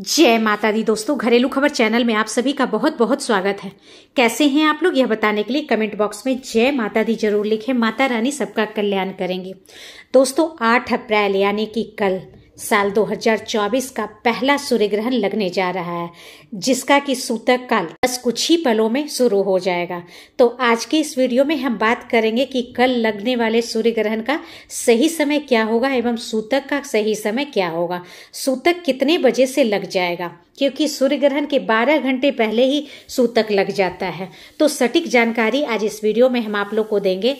जय माता दी दोस्तों घरेलू खबर चैनल में आप सभी का बहुत बहुत स्वागत है कैसे हैं आप लोग यह बताने के लिए कमेंट बॉक्स में जय माता दी जरूर लिखें माता रानी सबका कल्याण करेंगे दोस्तों 8 अप्रैल यानी कि कल साल 2024 का पहला सूर्य ग्रहण लगने जा रहा है जिसका कि सूतक काल बस कुछ ही पलों में शुरू हो जाएगा तो आज के इस वीडियो में हम बात करेंगे कि कल लगने वाले सूर्य ग्रहण का सही समय क्या होगा एवं सूतक का सही समय क्या होगा सूतक कितने बजे से लग जाएगा क्योंकि सूर्य ग्रहण के 12 घंटे पहले ही सूतक लग जाता है तो सटीक जानकारी आज इस वीडियो में हम आप लोग को देंगे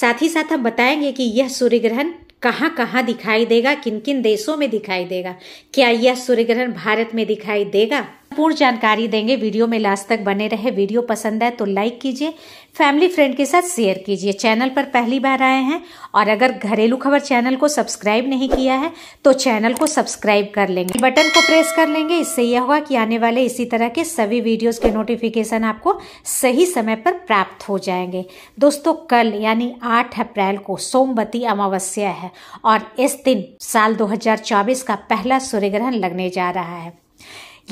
साथ ही साथ हम बताएंगे कि यह सूर्य ग्रहण कहाँ कहाँ दिखाई देगा किन किन देशों में दिखाई देगा क्या यह सूर्य ग्रहण भारत में दिखाई देगा पूर्ण जानकारी देंगे वीडियो में लास्ट तक बने रहे वीडियो पसंद आए तो लाइक कीजिए फैमिली फ्रेंड के साथ शेयर कीजिए चैनल पर पहली बार आए हैं और अगर घरेलू खबर चैनल को सब्सक्राइब नहीं किया है तो चैनल को सब्सक्राइब कर लेंगे बटन को प्रेस कर लेंगे इससे यह होगा कि आने वाले इसी तरह के सभी वीडियोस के नोटिफिकेशन आपको सही समय पर प्राप्त हो जाएंगे दोस्तों कल यानी 8 अप्रैल को सोमवती अमावस्या है और इस दिन साल दो का पहला सूर्य ग्रहण लगने जा रहा है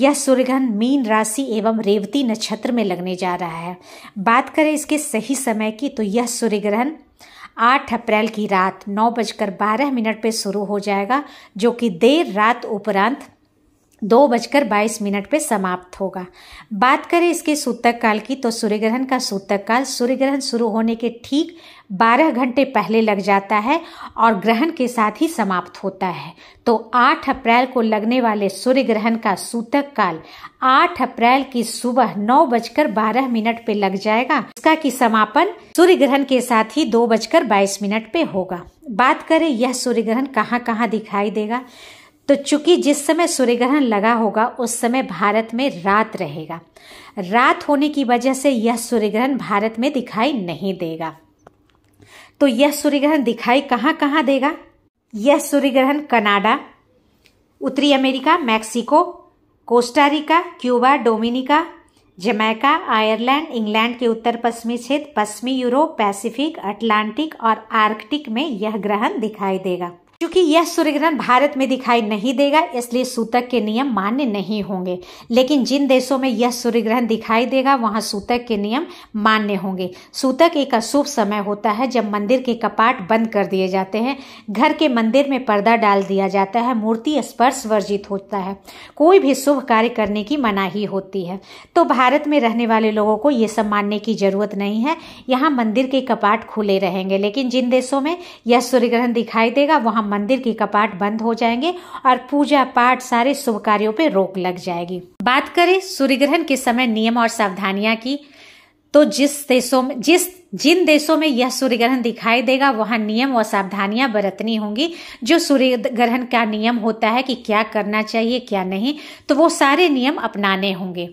यह सूर्यग्रहण मीन राशि एवं रेवती नक्षत्र में लगने जा रहा है बात करें इसके सही समय की तो यह सूर्यग्रहण आठ अप्रैल की रात नौ बजकर बारह मिनट पर शुरू हो जाएगा जो कि देर रात उपरांत दो बजकर बाईस मिनट पर समाप्त होगा बात करें इसके सूतक काल की तो सूर्य ग्रहण का सूतक काल सूर्य ग्रहण शुरू होने के ठीक 12 घंटे पहले लग जाता है और ग्रहण के साथ ही समाप्त होता है तो 8 अप्रैल को लगने वाले सूर्य ग्रहण का सूतक काल 8 अप्रैल की सुबह नौ बजकर बारह मिनट पे लग जाएगा इसका की समापन सूर्य ग्रहण के साथ ही दो बजकर बाईस मिनट पे होगा बात करें यह सूर्य ग्रहण कहाँ कहाँ दिखाई देगा तो चूंकि जिस समय सूर्य ग्रहण लगा होगा उस समय भारत में रात रहेगा रात होने की वजह से यह सूर्यग्रहण भारत में दिखाई नहीं देगा तो यह सूर्यग्रहण दिखाई कहां कहां देगा यह सूर्यग्रहण कनाडा उत्तरी America Mexico Costa Rica Cuba Dominica Jamaica Ireland England के उत्तर पश्चिमी क्षेत्र पश्चिमी यूरोप पैसिफिक अटलांटिक और आर्कटिक में यह ग्रहण दिखाई देगा क्योंकि यह सूर्यग्रहण भारत में दिखाई नहीं देगा इसलिए सूतक के नियम मान्य नहीं होंगे लेकिन जिन देशों में यह सूर्यग्रहण दिखाई देगा वहां सूतक के नियम मान्य होंगे सूतक एक अशुभ समय होता है जब मंदिर के कपाट बंद कर दिए जाते हैं घर के मंदिर में पर्दा डाल दिया जाता है मूर्ति स्पर्श वर्जित होता है कोई भी शुभ कार्य करने की मनाही होती है तो भारत में रहने वाले लोगों को ये सब मानने की जरूरत नहीं है यहाँ मंदिर के कपाट खुले रहेंगे लेकिन जिन देशों में यह सूर्यग्रहण दिखाई देगा वहां मंदिर के कपाट बंद हो जाएंगे और पूजा पाठ सारे शुभ कार्यो पे रोक लग जाएगी बात करें सूर्य ग्रहण के समय नियम और सावधानियां की तो जिस देशों में जिस जिन देशों में यह सूर्य ग्रहण दिखाई देगा वहां नियम व सावधानियां बरतनी होंगी जो सूर्य ग्रहण का नियम होता है कि क्या करना चाहिए क्या नहीं तो वो सारे नियम अपनाने होंगे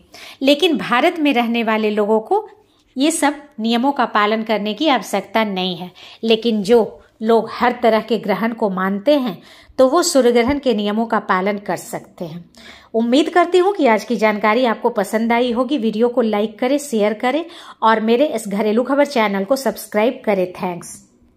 लेकिन भारत में रहने वाले लोगों को ये सब नियमों का पालन करने की आवश्यकता नहीं है लेकिन जो लोग हर तरह के ग्रहण को मानते हैं तो वो सूर्य ग्रहण के नियमों का पालन कर सकते हैं उम्मीद करती हूँ कि आज की जानकारी आपको पसंद आई होगी वीडियो को लाइक करें शेयर करें और मेरे इस घरेलू खबर चैनल को सब्सक्राइब करें थैंक्स